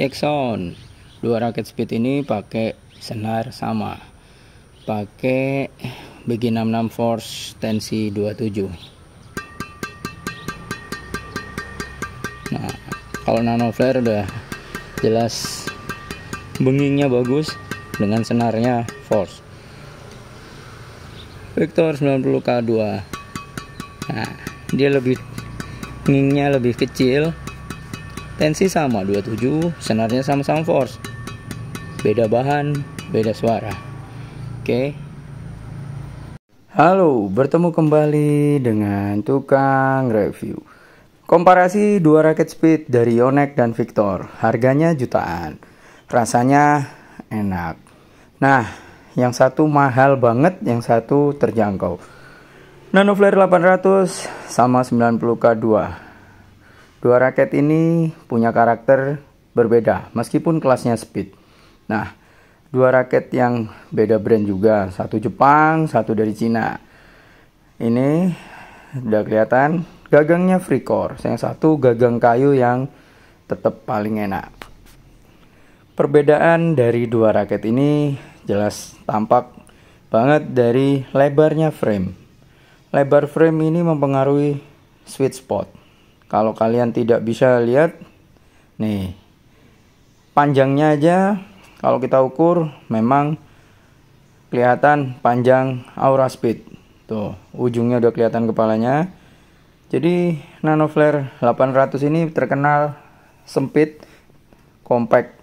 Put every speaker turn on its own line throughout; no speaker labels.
Jackson sound dua raket speed ini pakai senar sama pakai BG66 Force tensi 27 nah kalau nano flare udah jelas bengingnya bagus dengan senarnya force Victor 90K2 nah dia lebih ngingnya lebih kecil Tensi sama 27, senarnya sama-sama force. Beda bahan, beda suara. Oke. Okay. Halo, bertemu kembali dengan tukang review. Komparasi dua raket speed dari Yonex dan Victor. Harganya jutaan. Rasanya enak. Nah, yang satu mahal banget, yang satu terjangkau. Nanoflare 800 sama 90K2 Dua raket ini punya karakter berbeda meskipun kelasnya speed. Nah, dua raket yang beda brand juga, satu Jepang, satu dari Cina. Ini udah kelihatan gagangnya free core, yang satu gagang kayu yang tetap paling enak. Perbedaan dari dua raket ini jelas tampak banget dari lebarnya frame. Lebar frame ini mempengaruhi sweet spot kalau kalian tidak bisa lihat nih panjangnya aja kalau kita ukur memang kelihatan panjang aura speed. Tuh, ujungnya udah kelihatan kepalanya. Jadi Nano Flare 800 ini terkenal sempit, compact.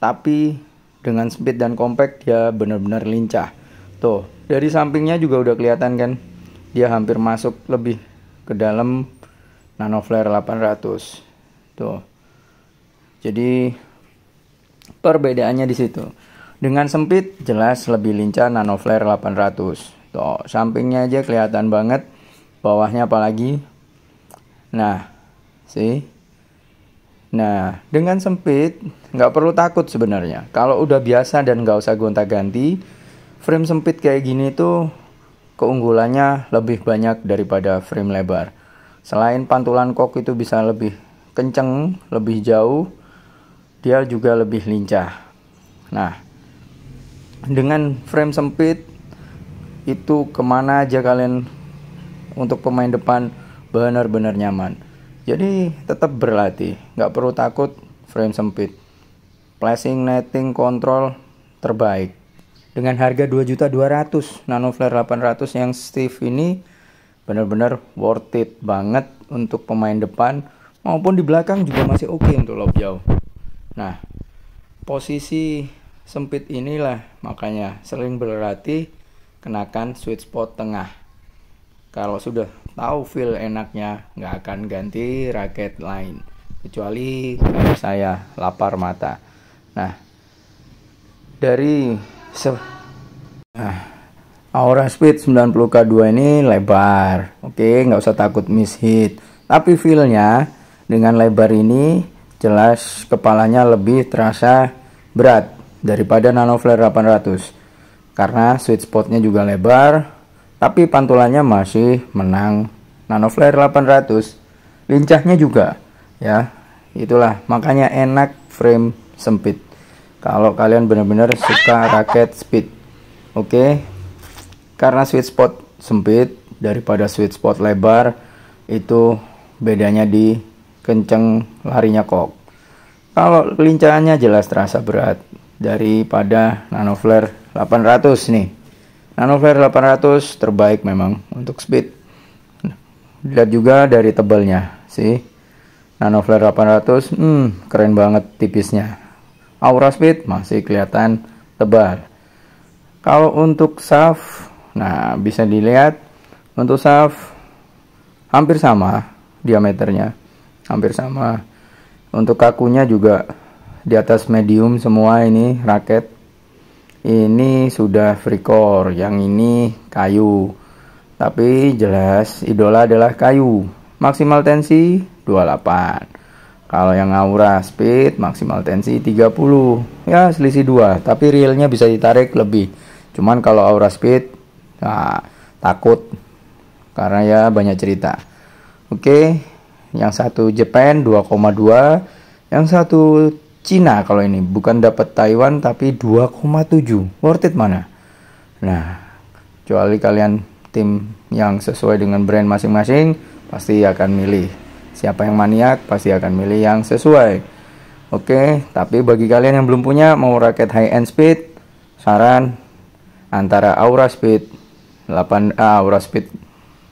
Tapi dengan sempit dan compact dia benar-benar lincah. Tuh, dari sampingnya juga udah kelihatan kan. Dia hampir masuk lebih ke dalam nano 800 tuh jadi perbedaannya di situ dengan sempit jelas lebih lincah nano 800 tuh sampingnya aja kelihatan banget bawahnya apalagi nah sih Nah, dengan sempit, nggak perlu takut sebenarnya. Kalau udah biasa dan nggak usah gonta-ganti, frame sempit kayak gini tuh keunggulannya lebih banyak daripada frame lebar. Selain pantulan kok itu bisa lebih kenceng, lebih jauh, dia juga lebih lincah. Nah, dengan frame sempit itu kemana aja kalian untuk pemain depan benar-benar nyaman. Jadi tetap berlatih, nggak perlu takut frame sempit. Placing, netting, kontrol terbaik. Dengan harga 2.200, Nano Flare 800 yang stiff ini benar-benar worth it banget untuk pemain depan maupun di belakang juga masih oke okay untuk jauh. Nah, posisi sempit inilah makanya sering berlatih kenakan sweet spot tengah. Kalau sudah tahu feel enaknya nggak akan ganti raket lain kecuali kalau saya lapar mata. Nah, dari Aura Speed 90K2 ini lebar. Oke, nggak usah takut miss hit. Tapi feelnya dengan lebar ini jelas kepalanya lebih terasa berat daripada Nano Flare 800. Karena sweet spotnya juga lebar, tapi pantulannya masih menang Nano Flare 800. Lincahnya juga ya. Itulah makanya enak frame sempit. Kalau kalian benar-benar suka raket speed. Oke, karena sweet spot sempit daripada sweet spot lebar itu bedanya di kenceng larinya kok kalau kelincahannya jelas terasa berat daripada flare 800 nih flare 800 terbaik memang untuk speed lihat juga dari tebalnya sih flare 800 hmm, keren banget tipisnya aura speed masih kelihatan tebal kalau untuk shaft Nah, bisa dilihat untuk shaft hampir sama diameternya, hampir sama. Untuk kakunya juga di atas medium semua ini raket. Ini sudah free core yang ini kayu. Tapi jelas idola adalah kayu. Maksimal tensi 28. Kalau yang Aura Speed maksimal tensi 30. Ya, selisih 2, tapi realnya bisa ditarik lebih. Cuman kalau Aura Speed nah, takut karena ya banyak cerita oke yang satu Jepang 2,2 yang satu Cina kalau ini bukan dapat Taiwan tapi 2,7 worth it mana nah kecuali kalian tim yang sesuai dengan brand masing-masing pasti akan milih siapa yang maniak pasti akan milih yang sesuai oke tapi bagi kalian yang belum punya mau raket high end speed saran antara Aura Speed 8 ah, Aura Speed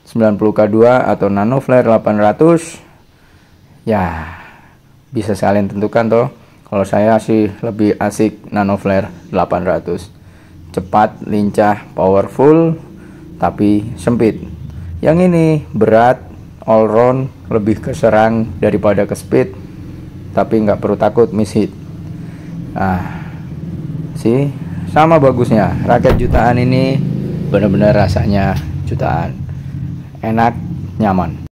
90K2 atau Nano Flare 800 ya bisa kalian tentukan toh kalau saya sih lebih asik Nano Flare 800 cepat lincah powerful tapi sempit yang ini berat all round lebih ke serang daripada ke speed tapi nggak perlu takut miss hit ah sih sama bagusnya raket jutaan ini benar-benar rasanya jutaan enak nyaman